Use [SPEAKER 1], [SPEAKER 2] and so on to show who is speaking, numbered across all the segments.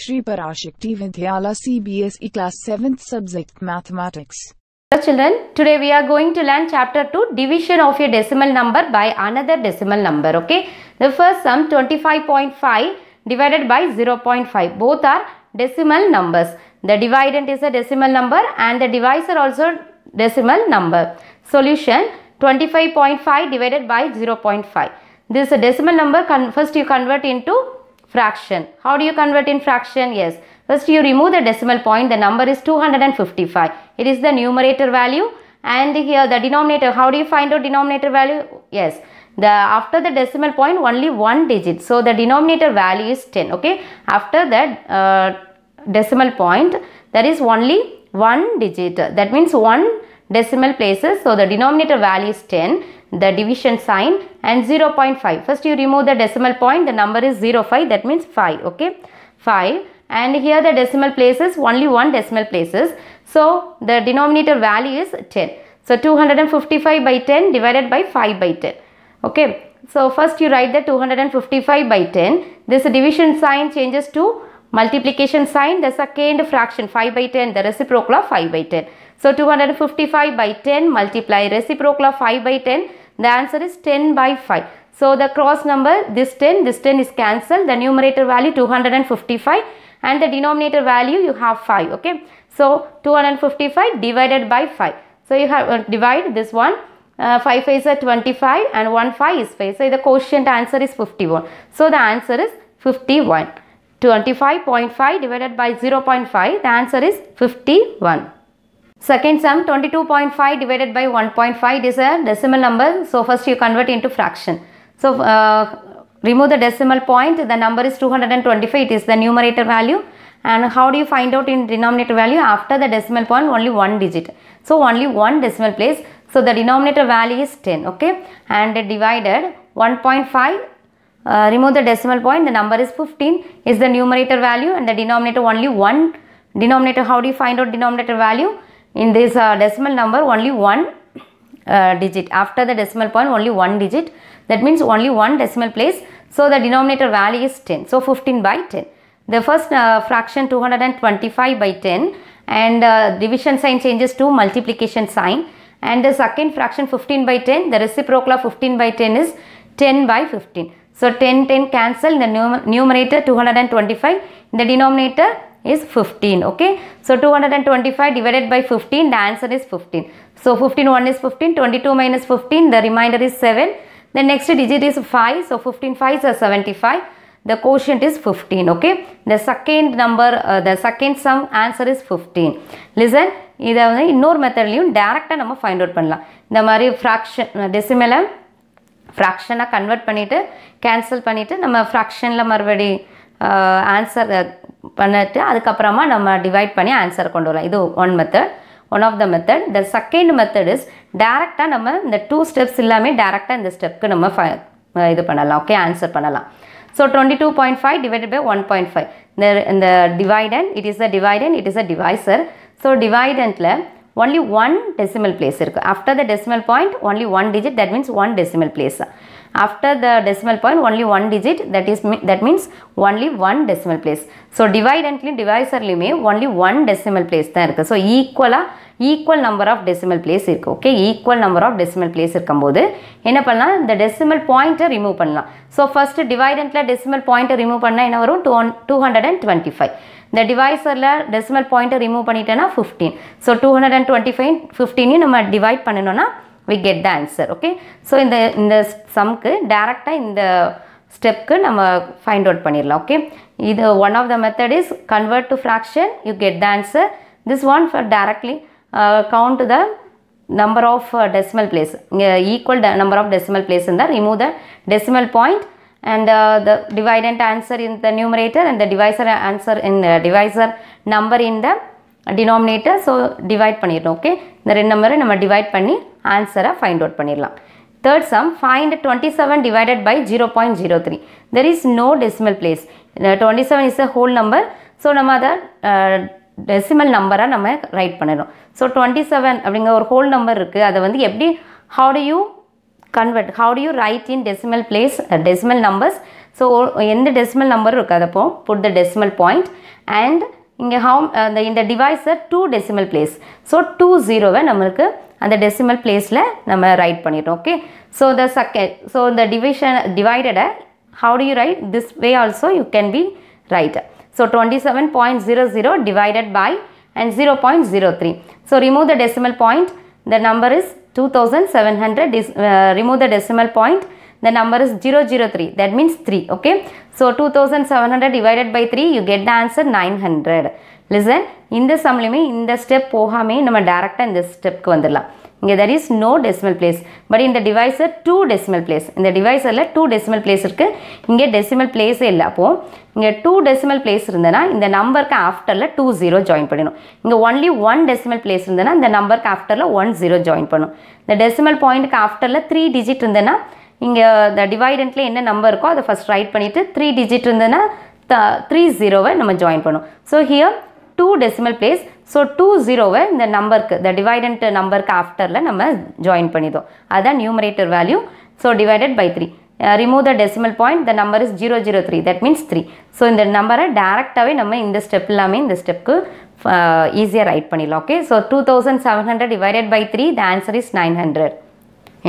[SPEAKER 1] Shri Parashakti Vidyala CBSE Class 7th Subject Mathematics. Children, today we are going to learn chapter 2 division of a decimal number by another decimal number. Okay, the first sum 25.5 divided by 0.5 both are decimal numbers. The dividend is a decimal number and the divisor also decimal number. Solution 25.5 divided by 0.5. This a decimal number first you convert into fraction. How do you convert in fraction? Yes. First you remove the decimal point. The number is 255. It is the numerator value. And here the denominator. How do you find out denominator value? Yes. The after the decimal point only one digit. So the denominator value is 10. Okay. After that uh, decimal point there is only one digit. That means one decimal places. So the denominator value is 10 the division sign and 0.5 first you remove the decimal point the number is zero five. that means 5 okay 5 and here the decimal places only one decimal places so the denominator value is 10 so 255 by 10 divided by 5 by 10 okay so first you write the 255 by 10 this division sign changes to multiplication sign the second fraction 5 by 10 the reciprocal of 5 by 10 so 255 by 10 multiply reciprocal of 5 by 10 the answer is 10 by 5. So the cross number, this 10, this 10 is cancelled. The numerator value 255 and the denominator value you have 5. Okay. So 255 divided by 5. So you have uh, divide this one. Uh, 5 is 25 and 1 5 is 5. So the quotient answer is 51. So the answer is 51. 25.5 divided by 0.5 the answer is 51. Second sum 22.5 divided by 1.5 is a decimal number. So first you convert into fraction. So uh, remove the decimal point. The number is 225. It is the numerator value. And how do you find out in denominator value? After the decimal point only one digit. So only one decimal place. So the denominator value is 10. Okay. And divided 1.5 uh, remove the decimal point the number is 15 is the numerator value and the denominator only 1 denominator how do you find out denominator value in this uh, decimal number only one uh, digit after the decimal point only one digit that means only one decimal place so the denominator value is 10 so 15 by 10 the first uh, fraction 225 by 10 and uh, division sign changes to multiplication sign and the second fraction 15 by 10 the reciprocal of 15 by 10 is 10 by 15 so 10 10 cancel in the numerator 225 in the denominator is 15 okay so 225 divided by 15 the answer is 15 so 15 1 is 15 22 minus 15 the remainder is 7 the next digit is 5 so 15 5 is 75 the quotient is 15 okay the second number uh, the second sum answer is 15 listen இதை வந்து இன்னொரு மெத்தட்லையும் டேரெக்டாக நம்ம find out பண்ணலாம் இந்த மாதிரி fraction டெசிமலை ஃப்ராக்ஷனாக கன்வெர்ட் பண்ணிவிட்டு கேன்சல் பண்ணிவிட்டு நம்ம ஃப்ராக்ஷனில் மறுபடி ஆன்சர் பண்ணிட்டு அதுக்கப்புறமா நம்ம டிவைட் பண்ணி ஆன்சர் கொண்டு வரலாம் இது one method one of the method the second method is டேரெக்டாக நம்ம இந்த டூ ஸ்டெப்ஸ் எல்லாமே டேரெக்டாக இந்த ஸ்டெப்க்கு நம்ம இது பண்ணலாம் ஓகே ஆன்சர் பண்ணலாம் so twenty two point five divide by one point five இந்த இந்த dividend it is a dividend it is a divisor so டிவைடன்ட்டில் ஒன்லி ஒன் டெசிமல் பிளேஸ் இருக்குது after the decimal point only one digit that means one decimal place after the decimal point only one digit that is that means only one decimal place. So divide and divisorலையுமே only one decimal place தான் இருக்குது so ஈக்குவலாக equal number of decimal place இருக்குது okay equal number of decimal place இருக்கும்போது என்ன பண்ணலாம் இந்த decimal பாயிண்ட்டை ரிமூவ் பண்ணலாம் ஸோ ஃபஸ்ட்டு டிவைடண்ட்டில் டெசிமல் பாயிண்ட்டை ரிமூவ் பண்ணால் என்ன வரும் two two hundred and twenty five இந்த டிவைஸரில் டெசிமல் பாயிண்ட்டை ரிமூவ் பண்ணிட்டேன்னா fifteen so two hundred and twenty five ஃபிஃப்டீனையும் நம்ம டிவைட் பண்ணணும்னா we get the answer okay so in in the இந்த இந்த சம்க்கு டேரெக்டாக இந்த ஸ்டெப்க்கு find out அவுட் பண்ணிடலாம் Okay. இது one of the method is convert to fraction. You get the answer. This one for directly uh, count the number of uh, decimal place uh, equal number of decimal place in the remove the decimal point and uh, the dividend answer in the numerator and the divisor answer in the divisor number in the denominator so divide பண்ணிடணும் okay இந்த ரெண்டு நம்பரை நம்ம divide பண்ணி ஆன்சரை find out பண்ணிடலாம் third sum find twenty seven divided by zero point zero three there is no decimal place twenty seven is a whole number so நம்ம அதை டெசிமல் நம்பராக நம்ம ரைட் பண்ணணும் ஸோ டுவெண்ட்டி செவன் அப்படிங்கிற ஒரு ஹோல் நம்பர் இருக்குது அதை வந்து எப்படி how to you convert how to you write in decimal place decimal numbers so எந்த டெசிமல் நம்பரும் இருக்காது அப்போ put the decimal point and இங்கே ஹவு அந்த இந்த டிவைஸை two decimal place so two ஜீரோவை நம்மளுக்கு அந்த டெசிமல் பிளேஸில் நம்ம ரைட் பண்ணிட்டோம் okay so the second so இந்த டிவிஷன் டிவைடடை how to you write this way also you can be write so twenty seven point zero zero divided by and zero zero so remove the decimal point the number is two thousand seven hundred this remove the decimal point The number is 003. That means 3. Okay. So 2700 divided by 3 you get the answer 900. Listen, இந்த சம்லையுமே இந்த step போகாமே நம்ம டேரெக்டாக இந்த ஸ்டெப்க்கு வந்துடலாம் இங்கே there is no decimal place but இந்த divisor two decimal place இந்த டிவைஸரில் டூ டெசிமல் பிளேஸ் இருக்குது இங்கே டெசிமல் பிளேஸே இல்லை அப்போது இங்கே டூ டெசிமல் பிளேஸ் இருந்ததுன்னா இந்த நம்பருக்கு ஆஃப்டரில் டூ ஜீரோ ஜாயின் பண்ணணும் இங்கே ஒன்லி ஒன் டெசிமல் பிளேஸ் இருந்ததுன்னா இந்த நம்பருக்கு ஆஃப்டரில் ஒன் ஜீரோ ஜாயின் பண்ணும் இந்த டெசிமல் பாயிண்ட்டுக்கு ஆஃப்டரில் த்ரீ டிஜிட் இருந்ததுன்னா இங்கே இந்த டிவைடண்ட்டில் என்ன நம்பர் இருக்கோ அதை ஃபஸ்ட் ரைட் பண்ணிவிட்டு த்ரீ டிஜிட் இருந்ததுன்னா த த்ரீ ஜீரோவை நம்ம ஜாயின் பண்ணுவோம் so here two decimal place so two ஜீரோவை இந்த நம்பருக்கு த டிவைடண்ட் நம்பருக்கு ஆஃப்டரில் நம்ம ஜாயின் பண்ணிடுவோம் அதுதான் numerator value so divided by three remove the decimal point the number is zero zero three that means three so இந்த நம்பரை டேரெக்டாகவே நம்ம இந்த ஸ்டெப் எல்லாமே இந்த ஸ்டெப்க்கு ஈஸியாக ரைட் பண்ணிடலாம் okay so two thousand seven hundred divided by three the answer is nine hundred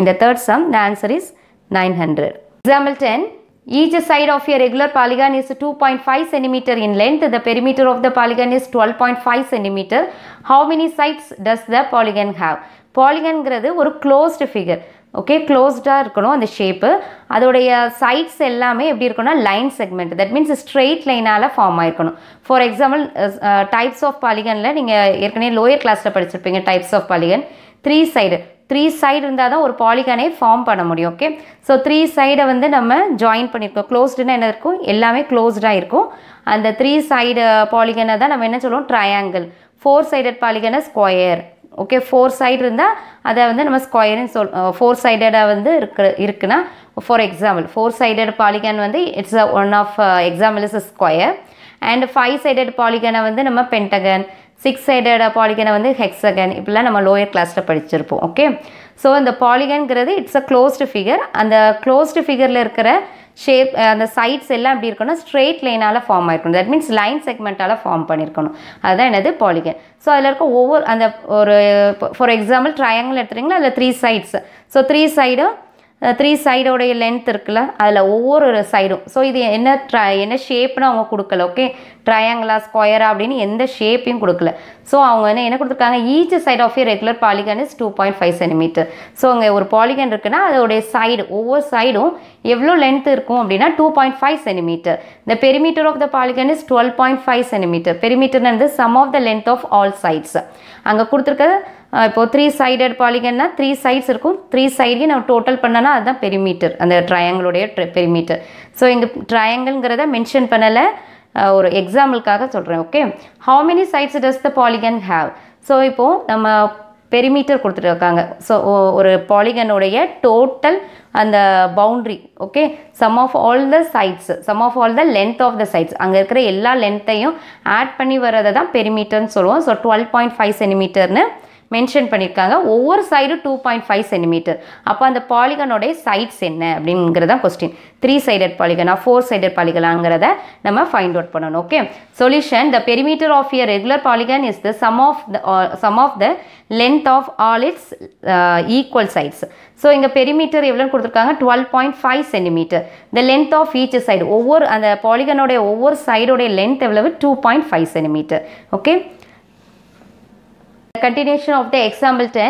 [SPEAKER 1] இந்த third sum the answer is 900. Example 10. Each side of a regular polygon is 2.5 centimeter in length. The perimeter of the polygon is 12.5 centimeter. How many sides does the polygon have? பாலிகன்கிறது ஒரு closed figure okay க்ளோஸ்டாக இருக்கணும் அந்த shape அதோடைய sides எல்லாமே எப்படி இருக்கணும்னா line segment that means straight லைனால் form ஆயிருக்கணும் ஃபார் எக்ஸாம்பிள் டைப்ஸ் ஆஃப் பாலிகனில் நீங்கள் ஏற்கனவே லோயர் கிளாஸில் படிச்சிருப்பீங்க types of polygon three side three side இருந்தால் தான் ஒரு பாலிகானை ஃபார்ம் பண்ண முடியும் ஓகே ஸோ த்ரீ சைடை வந்து நம்ம ஜாயின் பண்ணியிருக்கோம் க்ளோஸ்டுனா என்ன இருக்கும் எல்லாமே க்ளோஸ்டாக இருக்கும் அந்த த்ரீ சைடு பாலிகனை தான் நம்ம என்ன சொல்லுவோம் ட்ரையாங்கிள் ஃபோர் சைடட் பாலிகனை ஸ்கொயர் ஓகே ஃபோர் சைடு இருந்தால் அதை வந்து நம்ம ஸ்கொயர்னு சொல் ஃபோர் சைடடாக வந்து இருக்கிற இருக்குன்னா for example four sided polygon வந்து it's one of example is a square and five sided பாலிகனை வந்து நம்ம பென்டகன் சிக்ஸ் சைடட் பாலிகனை வந்து ஹெக்ஸகன் இப்படிலாம் நம்ம லோயர் கிளாஸில் படிச்சிருப்போம் ஓகே ஸோ இந்த பாலிகன்கிறது இட்ஸ் அ க்ளோஸ்டு ஃபிகர் அந்த க்ளோஸ்டு ஃபிகரில் இருக்கிற ஷேப் அந்த சைட்ஸ் எல்லாம் எப்படி இருக்கணும் ஸ்ட்ரெயிட் லைனால் ஃபார்ம் ஆயிருக்கணும் தட் மீன்ஸ் லைன் செக்மெண்ட்டால் ஃபார்ம் பண்ணியிருக்கணும் அதுதான் என்னது பாலிகன் ஸோ அதில் இருக்க ஒவ்வொரு அந்த ஒரு ஃபார் எக்ஸாம்பிள் ட்ரையாங்கிள் எடுத்துட்டிங்கன்னா அதில் த்ரீ சைட்ஸ் ஸோ த்ரீ சைடும் த்ரீ சைடோடைய லென்த் இருக்குல்ல அதில் ஒவ்வொரு சைடும் ஸோ இது என்ன ட்ரை என்ன ஷேப்னு அவங்க கொடுக்கல ஓகே ட்ரையாங்கிளா ஸ்கொயரா அப்படின்னு எந்த ஷேப்பையும் கொடுக்கல ஸோ அவங்க என்ன என்ன கொடுத்துருக்காங்க each side of a regular polygon is two point five centimetre so அங்கே ஒரு பாலிகன் இருக்குன்னா அதோடைய சைடு ஒவ்வொரு சைடும் எவ்வளோ லென்த் இருக்கும் அப்படின்னா டூ பாயிண்ட் ஃபைவ் சென்டிமீட்டர் இந்த perimeter of the polygon is twelve point five centimetre பெரிமீட்டர்னு sum of the length of all sides அங்கே கொடுத்துருக்க இப்போது த்ரீ சைடட் பாலிகன்னா த்ரீ சைட்ஸ் இருக்கும் த்ரீ சைடையும் நம்ம டோட்டல் பண்ணனா அதுதான் பெரிமீட்டர் அந்த ட்ரையாங்கிளுடைய பெரிமீட்டர் ஸோ இங்கே ட்ரையாங்கிள்ங்கிறத மென்ஷன் பண்ணலை ஒரு எக்ஸாம்பிளுக்காக சொல்கிறேன் okay how many sides does the polygon have so இப்போது நம்ம பெரிமீட்டர் இருக்காங்க ஸோ ஒரு பாலிகனுடைய டோட்டல் அந்த boundary okay sum of all the sides sum of all the length of the sides அங்கே இருக்கிற எல்லா லென்த்தையும் ஆட் பண்ணி வர்றதை தான் பெரிமீட்டர்னு சொல்லுவோம் ஸோ டுவெல் பாயிண்ட் ஃபைவ் சென்டிமீட்டர்னு மென்ஷன் பண்ணியிருக்காங்க ஒவ்வொரு சைடும் டூ பாயிண்ட் ஃபைவ் சென்டிமீட்டர் அப்போ அந்த பாலிகனோடைய சைட்ஸ் என்ன அப்படிங்கிறது தான் கொஸ்டின் த்ரீ சைடட் பாலிகனா ஃபோர் சைடட் பாலிகனாங்கிறத நம்ம ஃபைண்ட் அவுட் பண்ணணும் okay solution the perimeter of a regular polygon is the sum of the sum of the length of all its equal sides so இங்கே perimeter எவ்வளோன்னு கொடுத்துருக்காங்க twelve point five centimetre the length of each side ஒவ்வொரு அந்த பாலிகனோடைய ஒவ்வொரு சைடோடைய length எவ்வளவு two point five centimetre okay continuation of the example 10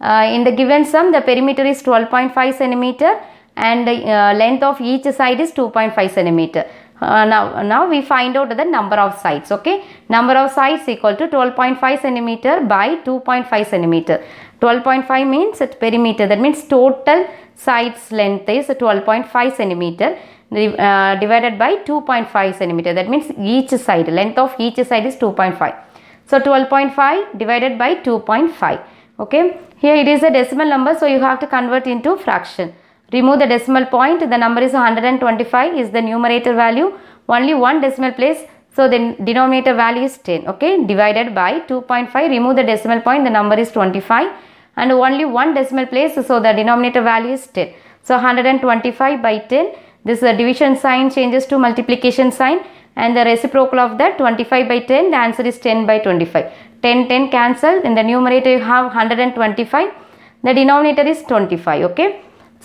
[SPEAKER 1] uh, in the given sum the perimeter is 12.5 centimeter and the uh, length of each side is 2.5 centimeter uh, now now we find out the number of sides okay number of sides equal to 12.5 centimeter by 2.5 centimeter 12.5 means at perimeter that means total sides length is 12.5 centimeter uh, divided by 2.5 centimeter that means each side length of each side is 2.5 so 12.5 divided by 2.5. Okay. Here it is a decimal number so you have to convert into fraction. Remove the decimal point. The number is 125 is the numerator value. Only one decimal place. So the denominator value is 10. Okay. Divided by 2.5. Remove the decimal point. The number is 25 and only one decimal place. So the denominator value is 10. So 125 by 10. This division sign changes to multiplication sign and the reciprocal of that 25 by 10 the answer is 10 by 25 10 10 cancel in the numerator you have 125 the denominator is 25 okay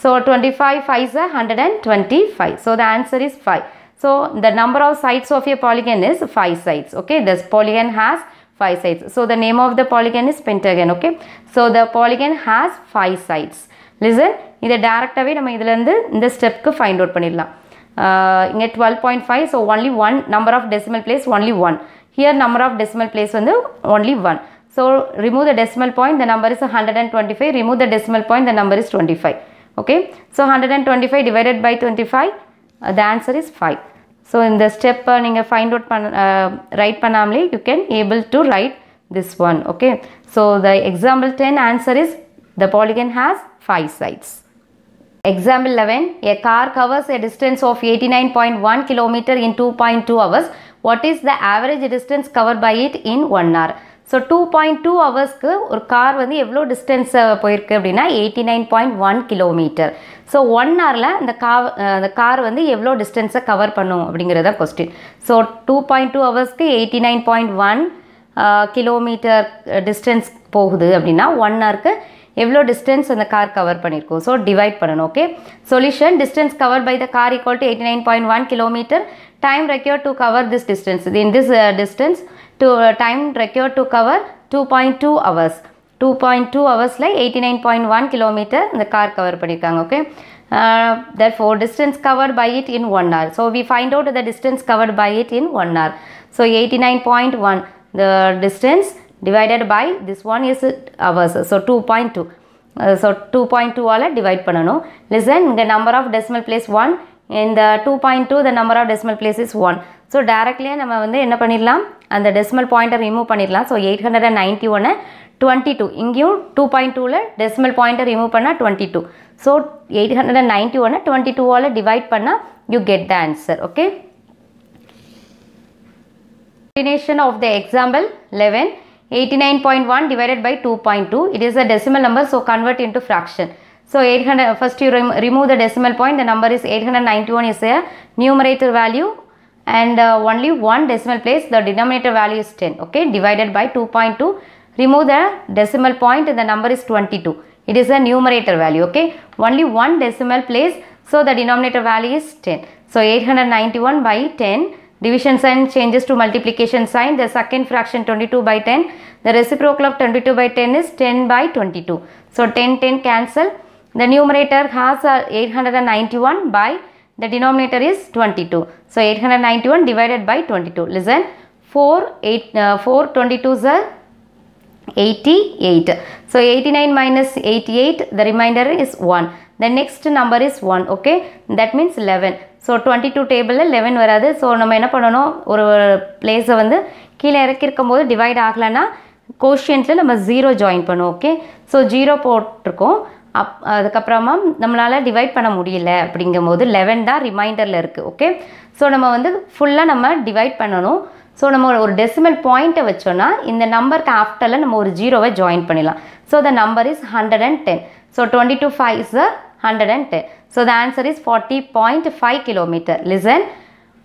[SPEAKER 1] so 25 5 is 125 so the answer is 5 so the number of sides of a polygon is 5 sides okay this polygon has 5 sides so the name of the polygon is pentagon okay so the polygon has 5 sides listen இதை டேரெக்டாகவே நம்ம இதுலேருந்து இந்த step find out பண்ணிடலாம் uh, inge 12.5 so only one number of decimal place only one here number of decimal place vandu only one so remove the decimal point the number is 125 remove the decimal point the number is 25 okay so 125 divided by 25 uh, the answer is 5 so in the step uh, inge find out pan, uh, write panamli you can able to write this one okay so the example 10 answer is the polygon has 5 sides Example 11. A car covers a distance of 89.1 km in 2.2 hours. What is the average distance covered by it in 1 hour? So two point two ஹவர்ஸ்க்கு ஒரு car வந்து எவ்வளோ distance போயிருக்கு அப்படின்னா eighty nine point one kilometre so one ஹவரில் அந்த car அந்த car வந்து எவ்வளோ டிஸ்டன்ஸை கவர் பண்ணும் அப்படிங்கிறத question so two point two ஹவர்ஸ்க்கு eighty nine point one kilometre distance போகுது அப்படின்னா ஒன் ஹவருக்கு எவ்வளோ டிஸ்டன்ஸ் அந்த கார் கவர் பண்ணியிருக்கோம் ஸோ டிவைட் பண்ணணும் okay solution distance cover by the car equal to eighty nine point one time required to cover this distance in this uh, distance to uh, time required to cover 2.2 hours 2.2 hours like 89.1 kilometer the car cover பண்ணிருக்காங்க okay uh, therefore distance covered by it in 1 hour so we find out the distance covered by it in 1 hour so 89.1 the distance divided by this one is hours so 2.2 uh, so 2.2 ஆல் divide பண்ணணும் listen இங்க number of decimal place 1 இந்த 2.2 the number of decimal place is 1 so டேரக்ட்லேயே நம்ம வந்து என்ன பண்ணிடலாம் அந்த டெசிமல் பாயிண்ட்டை ரிமூவ் பண்ணிடலாம் so eight hundred and ninety ஒன்று டுவெண்ட்டி டூ இங்கேயும் டூ பாயிண்ட் டூவில் டெசிமல் பாயிண்ட்டை ரிமூவ் பண்ணால் twenty two so eight hundred and ninety ஒன்று டுவெண்ட்டி டூவால் டிவைட் பண்ணால் you get the answer okay continuation of the example eleven 89.1 divided by 2.2. It is a decimal number, so convert into fraction. So 800, first you rem remove the decimal point, the number is 891 is a numerator value and uh, only one decimal place, the denominator value is 10, okay, divided by 2.2. Remove the decimal point and the number is 22. It is a numerator value, okay. Only one decimal place, so the denominator value is 10. So 891 by 10 division sign changes to multiplication sign. The second fraction 22 by 10. The reciprocal of 22 by 10 is 10 by 22. So 10, 10 cancel. The numerator has uh, 891 by the denominator is 22. So 891 divided by 22. Listen, 4, 8, uh, 4 22 is. 88 so 89 minus 88 the remainder is 1 the next number is 1 okay that means 11 so twenty two டேபிளில் eleven வராது so நம்ம என்ன பண்ணணும் ஒரு பிளேஸை வந்து கீழே இறக்கிருக்கும் போது டிவைட் ஆகலைன்னா கோஷியன்ட்டில் நம்ம ஜீரோ ஜாயின் பண்ணோம் ஓகே ஸோ ஜீரோ போட்டிருக்கோம் அப் அதுக்கப்புறமா நம்மளால் டிவைட் பண்ண முடியல அப்படிங்கும்போது லெவன் தான் ரிமைண்டரில் இருக்குது ஓகே ஸோ நம்ம வந்து ஃபுல்லாக நம்ம டிவைட் பண்ணணும் ஸோ நம்ம ஒரு டெசிமல் பாயிண்ட்டை வச்சோன்னா இந்த நம்பருக்கு ஆஃப்டரில் நம்ம ஒரு ஜீரோவை ஜாயின் பண்ணிடலாம் so the number is hundred and ten so twenty two five is the hundred and ten so the answer is forty point five kilometre listen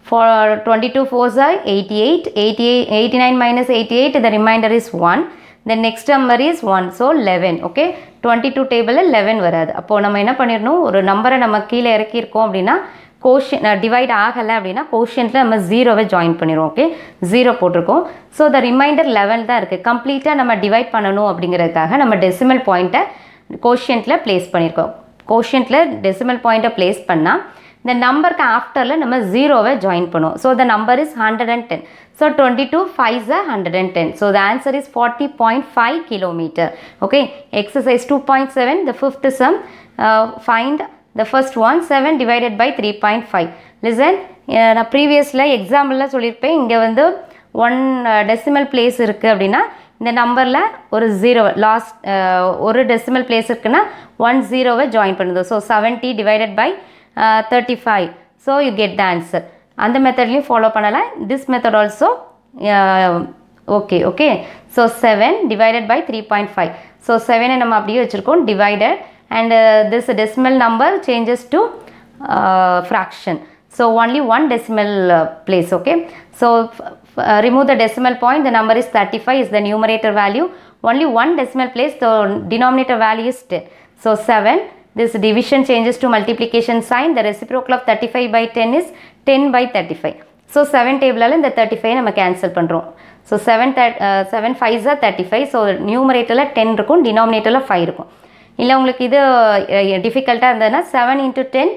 [SPEAKER 1] for twenty two four sir eighty eight eighty eight eighty nine minus eighty eight the remainder is one then next number is one so eleven okay twenty two டேபிளில் eleven வராது அப்போது நம்ம என்ன பண்ணிடணும் ஒரு நம்பரை நம்ம கீழே இறக்கியிருக்கோம் அப்படின்னா கோஷன் டிவைட் ஆகலை அப்படின்னா கோஷனில் நம்ம ஜீரோவை ஜாயின் பண்ணிடுவோம் ஓகே ஜீரோ போட்டிருக்கோம் ஸோ த ரிமைண்டர் லெவல் தான் இருக்குது கம்ப்ளீட்டாக நம்ம டிவைட் பண்ணணும் அப்படிங்கிறதுக்காக நம்ம டெசிமல் பாயிண்ட்டை கோஷியன்ட்டில் ப்ளேஸ் பண்ணியிருக்கோம் கோஷியன்ட்டில் டெசிமல் பாயிண்ட்டை ப்ளேஸ் பண்ணால் இந்த நம்பருக்கு ஆஃப்டரில் நம்ம ஜீரோவை ஜாயின் பண்ணுவோம் so the number is hundred and ten so twenty two five ஜ hundred and ten so the answer is forty point five kilometre okay exercise two point seven the fifth sum find the the first one 7 divided by 3.5 listen நான் ப்ரீவியஸில் எக்ஸாம்பிளில் சொல்லியிருப்பேன் இங்கே வந்து one decimal place இருக்குது அப்படின்னா இந்த நம்பரில் ஒரு ஜீரோ லாஸ்ட் ஒரு டெசிமல் பிளேஸ் இருக்குன்னா ஒன் ஜீரோவை ஜாயின் பண்ணுது so seventy divided by thirty five so you get the answer அந்த மெத்தட்லையும் ஃபாலோ பண்ணலாம் this method also okay okay so seven divided by three point five so செவனை நம்ம அப்படியே வச்சுருக்கோம் divided and uh, this decimal number changes to uh, fraction so only one decimal uh, place okay so uh, remove the decimal point the number is 35 is the numerator value only one decimal place the denominator value is 10 so 7 this division changes to multiplication sign the reciprocal of 35 by 10 is 10 by 35 table seven the 35. Thirty five நம்ம So 7 so 5 third seven 35. So numerator la 10 ten Denominator la 5 இருக்கும் இல்லை உங்களுக்கு இது டிஃபிகல்ட்டாக இருந்ததுன்னா seven into ten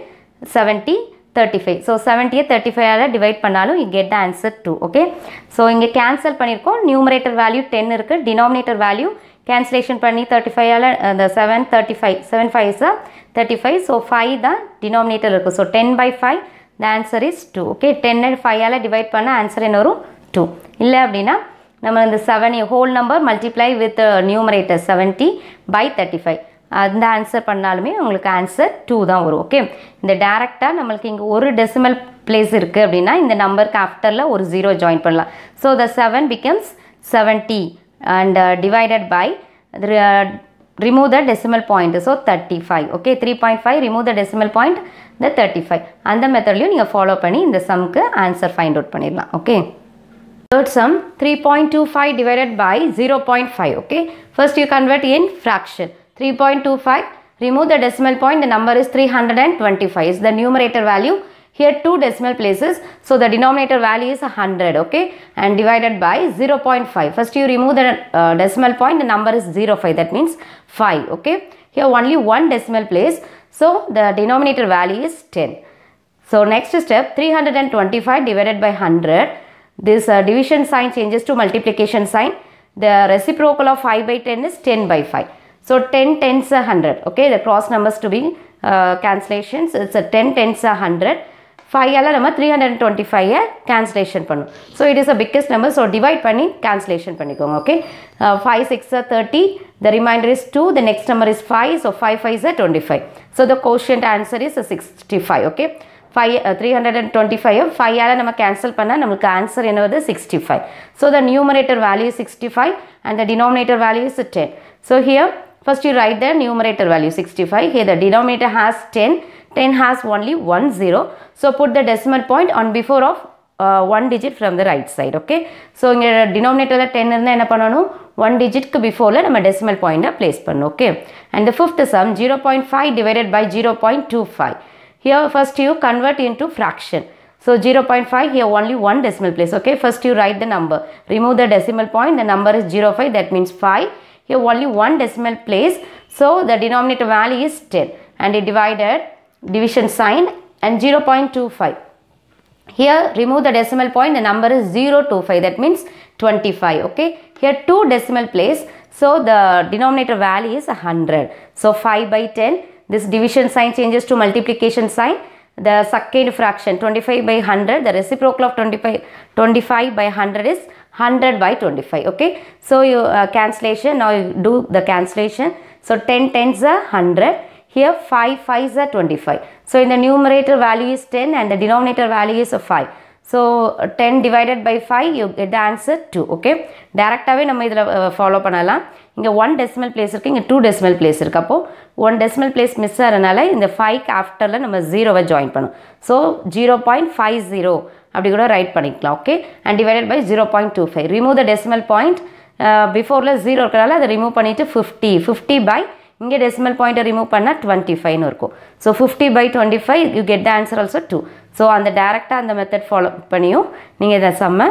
[SPEAKER 1] seventy thirty five so செவன்ட்டியை thirty ஃபைவால் divide பண்ணாலும் இங்கே get answer two okay so இங்கே கேன்சல் பண்ணியிருக்கோம் நியூமரேட்டர் வேல்யூ டென் இருக்குது டினாமினேட்டர் வேல்யூ கேன்சலேஷன் பண்ணி தேர்ட்டி ஃபைவால் அந்த seven thirty five seven five is thirty five so five தான் டினாமினேட்டர் இருக்குது so ten by five the answer is two okay ten and ஃபைவால் divide பண்ண answer என்ன வரும் டூ இல்லை அப்படின்னா நம்ம இந்த seven whole number multiply with numerator seventy by thirty five அந்த ஆன்சர் பண்ணாலுமே உங்களுக்கு ஆன்சர் டூ தான் வரும் ஓகே இந்த டேரெக்டாக நம்மளுக்கு இங்கே ஒரு டெசிமல் பிளேஸ் இருக்குது அப்படின்னா இந்த நம்பருக்கு ஆஃப்டரில் ஒரு ஜீரோ ஜாயின் பண்ணலாம் so the seven becomes seventy and divided by the decimal so thirty five okay three point five remove the decimal point point thirty five அந்த மெத்தட்லையும் நீங்கள் ஃபாலோ பண்ணி இந்த சம்க்கு ஆன்சர் ஃபைண்ட் அவுட் பண்ணிடலாம் okay third sum three point two five divided by zero point five okay first you convert in fraction 3.25. Remove the decimal point, the number is 325 is the numerator value. Here 2 decimal places, so the denominator value is 100, okay, and divided by 0.5. First you remove the uh, decimal point, the number is 05, that means 5, okay. Here only one decimal place, so the denominator value is 10. So next step, 325 divided by 100. This uh, division sign changes to multiplication sign. The reciprocal of 5 by 10 is 10 by 5. So 10 tens 100. Okay, the cross numbers to be uh, cancellations. It's a 10 tens 100. 5 is 325 cancellation. Pannu. So it is the biggest number. So divide panni cancellation. Panni kong, okay. Uh, 5, 6 are 30. The remainder is 2. The next number is 5. So 5, 5 is 25. So the quotient answer is 65. Okay. 5, uh, 325 5 nama cancel panna answer is 65 so the numerator value is 65 and the denominator value is 10 so here First you write the numerator value 65. Here the denominator has 10. 10 has only 1 0. So put the decimal point on before of uh, 1 digit from the right side. Okay. So இங்கே denominator 10 இருந்தா என்ன பண்ணணும் 1 digitக்கு beforeல நம்ம decimal point place பண்ணும். Okay. And the fifth sum 0.5 divided by 0.25. Here first you convert into fraction. So 0.5 here only one decimal place. Okay, first you write the number. Remove the decimal point. The number is 05. That means 5. Here only one decimal place. So the denominator value is 10 and it divided division sign and 0.25. Here remove the decimal point the number is 025 that means 25 okay. Here two decimal place so the denominator value is 100. So 5 by 10 this division sign changes to multiplication sign the second fraction 25 by 100 the reciprocal of 25 25 by 100 is 100 by 25 okay so you uh, cancellation now you do the cancellation so 10 tens are 100 here 5 5 is 25 so in the numerator value is 10 and the denominator value is 5 so 10 divided by 5 you get the answer 2 okay direct away நம்ம இதில் uh, follow இங்கே one decimal place இருக்குது இங்கே two decimal place இருக்குது அப்போது one decimal place miss ஆகிறனால இந்த ஃபைவ்க்கு ஆஃப்டரில் நம்ம ஜீரோவை ஜாயின் பண்ணும் so zero point five zero அப்படி கூட ரைட் பண்ணிக்கலாம் okay and divided by zero point two five remove the decimal point பிஃபோரில் ஜீரோ இருக்கிறனால அதை ரிமூவ் பண்ணிவிட்டு ஃபிஃப்டி ஃபிஃப்டி பை இங்கே டெசிமல் பாயிண்ட்டை ரிமூவ் பண்ணால் டுவெண்ட்டி ஃபைவ்னு இருக்கும் so fifty by twenty five you get the answer also two so அந்த டேரெக்டாக அந்த மெத்தட் ஃபாலோ பண்ணியும் நீங்கள் இதை செம்ம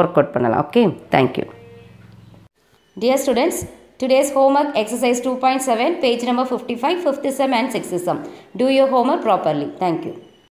[SPEAKER 1] ஒர்க் அவுட் பண்ணலாம் okay thank you dear students Today's homework exercise 2.7 page number 55 5th sem and 6th Do your homework properly. Thank you.